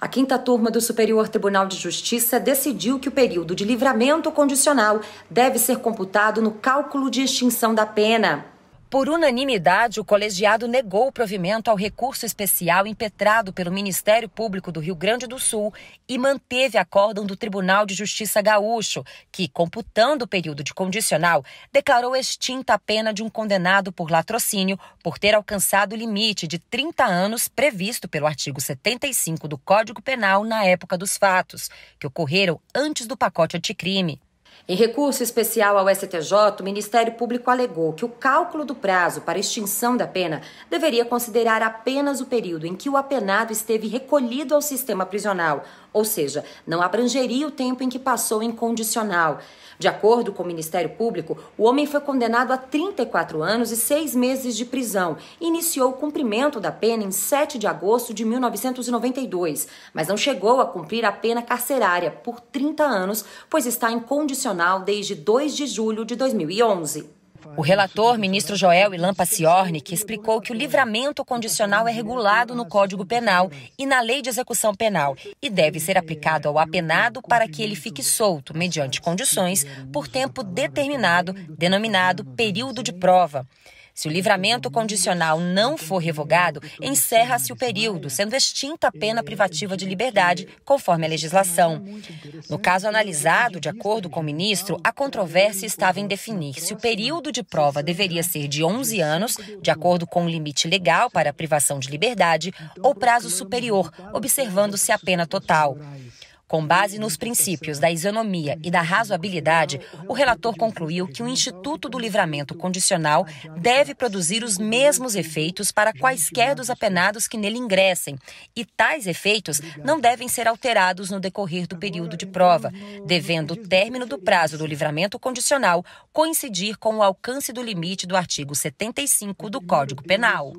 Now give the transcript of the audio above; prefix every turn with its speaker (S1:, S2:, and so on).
S1: A quinta turma do Superior Tribunal de Justiça decidiu que o período de livramento condicional deve ser computado no cálculo de extinção da pena. Por unanimidade, o colegiado negou o provimento ao recurso especial impetrado pelo Ministério Público do Rio Grande do Sul e manteve a acórdão do Tribunal de Justiça Gaúcho, que, computando o período de condicional, declarou extinta a pena de um condenado por latrocínio por ter alcançado o limite de 30 anos previsto pelo artigo 75 do Código Penal na época dos fatos, que ocorreram antes do pacote anticrime. Em recurso especial ao STJ, o Ministério Público alegou que o cálculo do prazo para extinção da pena deveria considerar apenas o período em que o apenado esteve recolhido ao sistema prisional ou seja, não abrangeria o tempo em que passou em condicional. De acordo com o Ministério Público, o homem foi condenado a 34 anos e 6 meses de prisão e iniciou o cumprimento da pena em 7 de agosto de 1992, mas não chegou a cumprir a pena carcerária por 30 anos, pois está incondicional desde 2 de julho de 2011. O relator, ministro Joel Ilan Paciornik, explicou que o livramento condicional é regulado no Código Penal e na Lei de Execução Penal e deve ser aplicado ao apenado para que ele fique solto, mediante condições, por tempo determinado, denominado período de prova. Se o livramento condicional não for revogado, encerra-se o período, sendo extinta a pena privativa de liberdade, conforme a legislação. No caso analisado, de acordo com o ministro, a controvérsia estava em definir se o período de prova deveria ser de 11 anos, de acordo com o limite legal para a privação de liberdade, ou prazo superior, observando-se a pena total. Com base nos princípios da isonomia e da razoabilidade, o relator concluiu que o Instituto do Livramento Condicional deve produzir os mesmos efeitos para quaisquer dos apenados que nele ingressem, e tais efeitos não devem ser alterados no decorrer do período de prova, devendo o término do prazo do livramento condicional coincidir com o alcance do limite do artigo 75 do Código Penal.